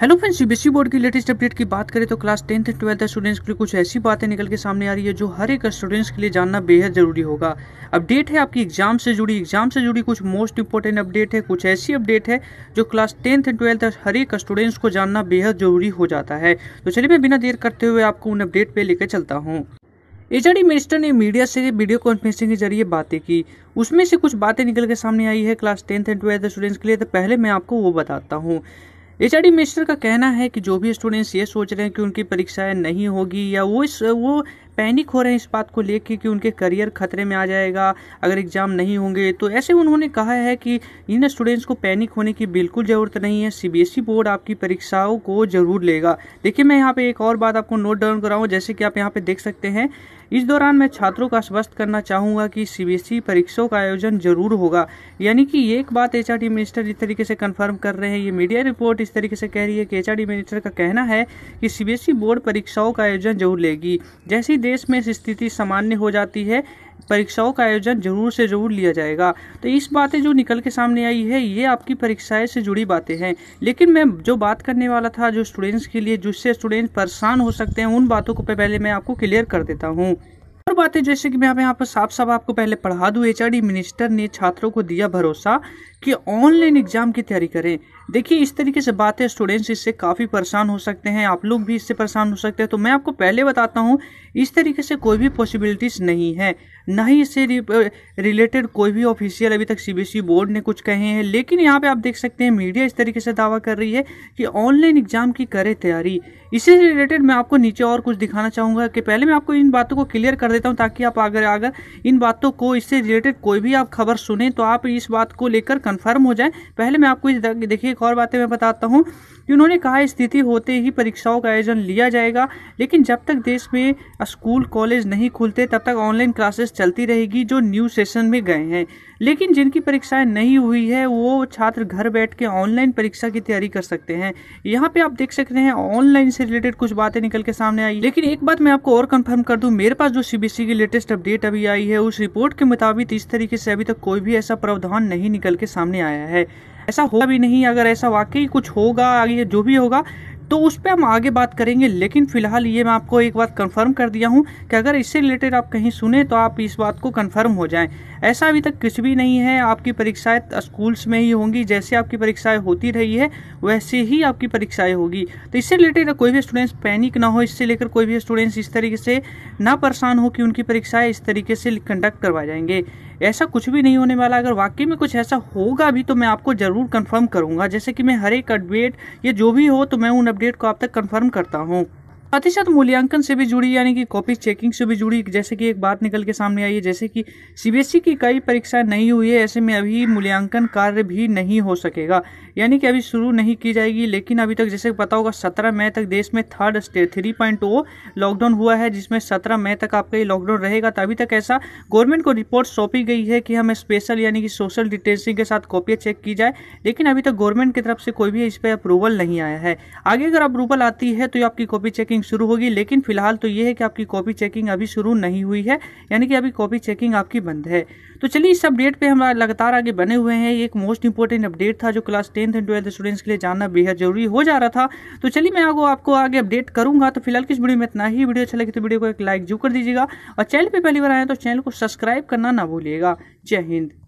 hello friends CBSE board की latest update की बात करें तो क्लास टेंथ ट्वेल्थ स्टूडेंट्स के लिए कुछ ऐसी बातें निकल के सामने आ रही है जो हर एक स्टूडेंट्स के लिए जानना बेहद जरूरी होगा अपडेट है आपकी एग्जाम से जुड़ी एग्जाम से जुड़ी कुछ मोस्ट इंपॉर्टेंट अपडेट है कुछ ऐसी अपडेट है जो क्लास टेंथ एंड ट्वेल्थ हर एक स्टूडेंट्स को जानना बेहद जरूरी हो जाता है तो चलिए मैं बिना देर करते हुए आपको उन अपडेट पर लेकर चलता हूँ एचआरडी मिनिस्टर ने मीडिया से वीडियो कॉन्फ्रेंसिंग के जरिए बातें की उसमें से कुछ बातें निकल के सामने आई है class tenth and twelfth students के लिए तो पहले मैं आपको वो बताता हूँ एच आर मिनिस्टर का कहना है कि जो भी स्टूडेंट्स ये सोच रहे हैं कि उनकी परीक्षाएं नहीं होगी या वो इस वो पैनिक हो रहे हैं इस बात को लेकर कि उनके करियर खतरे में आ जाएगा अगर एग्ज़ाम नहीं होंगे तो ऐसे उन्होंने कहा है कि इन स्टूडेंट्स को पैनिक होने की बिल्कुल ज़रूरत नहीं है सीबीएसई e बोर्ड आपकी परीक्षाओं को ज़रूर लेगा देखिए मैं यहाँ पर एक और बात आपको नोट डाउन कराऊँ जैसे कि आप यहाँ पर देख सकते हैं इस दौरान मैं छात्रों का स्वस्थ करना चाहूँगा कि सीबीएसई e परीक्षाओं का आयोजन जरूर होगा यानी कि एक बात एच मिनिस्टर इस तरीके से कंफर्म कर रहे हैं ये मीडिया रिपोर्ट इस तरीके से कह रही है कि एच मिनिस्टर का कहना है कि सीबीएसई बोर्ड e परीक्षाओं का आयोजन जरूर लेगी जैसे ही प्रदेश में स्थिति सामान्य हो जाती है परीक्षाओं का आयोजन जरूर से जरूर लिया जाएगा तो इस बातें जो निकल के सामने आई है ये आपकी परीक्षाएं से जुड़ी बातें हैं लेकिन मैं जो बात करने वाला था जो स्टूडेंट्स के लिए जिससे स्टूडेंट्स परेशान हो सकते हैं उन बातों को पहले मैं आपको क्लियर कर देता हूँ और बातें जैसे कि मैं यहाँ पर साफ साफ आपको पहले पढ़ा दूँ एच मिनिस्टर ने छात्रों को दिया भरोसा कि ऑनलाइन एग्जाम की तैयारी करें देखिए इस तरीके से बात है स्टूडेंट्स इससे काफ़ी परेशान हो सकते हैं आप लोग भी इससे परेशान हो सकते हैं तो मैं आपको पहले बताता हूँ इस तरीके से कोई भी पॉसिबिलिटीज़ नहीं है ना ही इससे रिलेटेड कोई भी ऑफिशियल अभी तक सीबीएसई e बोर्ड ने कुछ कहे हैं लेकिन यहाँ पे आप देख सकते हैं मीडिया इस तरीके से दावा कर रही है कि ऑनलाइन एग्जाम की करे तैयारी इससे रिलेटेड मैं आपको नीचे और कुछ दिखाना चाहूँगा कि पहले मैं आपको इन बातों को क्लियर कर देता हूँ ताकि आप अगर अगर इन बातों को इससे रिलेटेड कोई भी आप खबर सुने तो आप इस बात को लेकर कंफर्म हो जाए पहले मैं आपको देखिए एक और बातें मैं बताता हूँ कि उन्होंने कहा स्थिति होते ही परीक्षाओं का आयोजन लिया जाएगा लेकिन जब तक देश में स्कूल कॉलेज नहीं खुलते तब तक ऑनलाइन क्लासेस चलती रहेगी जो न्यू सेशन में गए हैं लेकिन जिनकी परीक्षाएं नहीं हुई है वो छात्र घर बैठ के ऑनलाइन परीक्षा की तैयारी कर सकते हैं यहाँ पे आप देख सकते हैं ऑनलाइन से रिलेटेड कुछ बातें निकल के सामने आई लेकिन एक बात मैं आपको और कंफर्म कर दूं मेरे पास जो सीबीएसई e की लेटेस्ट अपडेट अभी आई है उस रिपोर्ट के मुताबिक इस तरीके से अभी तक कोई भी ऐसा प्रावधान नहीं निकल के सामने सामने आया है ऐसा होगा भी नहीं अगर ऐसा वाकई कुछ होगा आगे जो भी होगा तो उस पर हम आगे बात करेंगे लेकिन फिलहाल ये मैं आपको एक बात कंफर्म कर दिया हूँ कि अगर इससे रिलेटेड आप कहीं सुने तो आप इस बात को कंफर्म हो जाएं ऐसा अभी तक कुछ भी नहीं है आपकी परीक्षाएं स्कूल्स में ही होंगी जैसे आपकी परीक्षाएं होती रही है वैसे ही आपकी परीक्षाएं होगी तो इससे रिलेटेड कोई भी स्टूडेंट्स पैनिक ना हो इससे लेकर कोई भी स्टूडेंट्स इस तरीके से ना परेशान हो कि उनकी परीक्षाएँ इस तरीके से कंडक्ट करवा जाएंगे ऐसा कुछ भी नहीं होने वाला अगर वाकई में कुछ ऐसा होगा भी तो मैं आपको ज़रूर कन्फर्म करूँगा जैसे कि मैं हर एक अपडेट या जो भी हो तो मैं उन अपडेट को आप तक कन्फर्म करता हूँ साथ ही साथ मूल्यांकन से भी जुड़ी यानी कि कॉपी चेकिंग से भी जुड़ी जैसे कि एक बात निकल के सामने आई है जैसे कि सीबीएसई e की कई परीक्षाएं नहीं हुई है ऐसे में अभी मूल्यांकन कार्य भी नहीं हो सकेगा यानी कि अभी शुरू नहीं की जाएगी लेकिन अभी तक जैसे पता होगा सत्रह मई तक देश में third state three point lockdown हुआ है जिसमें सत्रह मई तक आपका ये लॉकडाउन रहेगा तो अभी तक ऐसा गवर्नमेंट को रिपोर्ट सौंपी गई है कि हमें स्पेशल यानी कि सोशल डिस्टेंसिंग के साथ कॉपियाँ चेक की जाए लेकिन अभी तक गवर्नमेंट की तरफ से कोई भी इस पर अप्रूवल नहीं आया है आगे अगर अप्रूवल आती है तो आपकी कॉपी चेकिंग चेकिंग शुरू होगी लेकिन फिलहाल तो ये है कि आपकी कॉपी चेकिंग अभी शुरू नहीं हुई है यानी कि अभी कॉपी चेकिंग आपकी बंद है तो चलिए इस अपडेट पे हम लगातार आगे बने हुए हैं एक मोस्ट इंपॉर्टेंट अपडेट था जो class tenth and twelfth students के लिए जानना बेहद जरूरी हो जा रहा था तो चलिए मैं आगे आपको आगे अपडेट करूंगा तो फिलहाल किस वीडियो में इतना ही वीडियो अच्छा लगे तो वीडियो को एक लाइक जरूर कर दीजिएगा और चैनल पर पहली बार आए तो चैनल को सब्सक्राइब करना ना भूलिएगा जय हिंद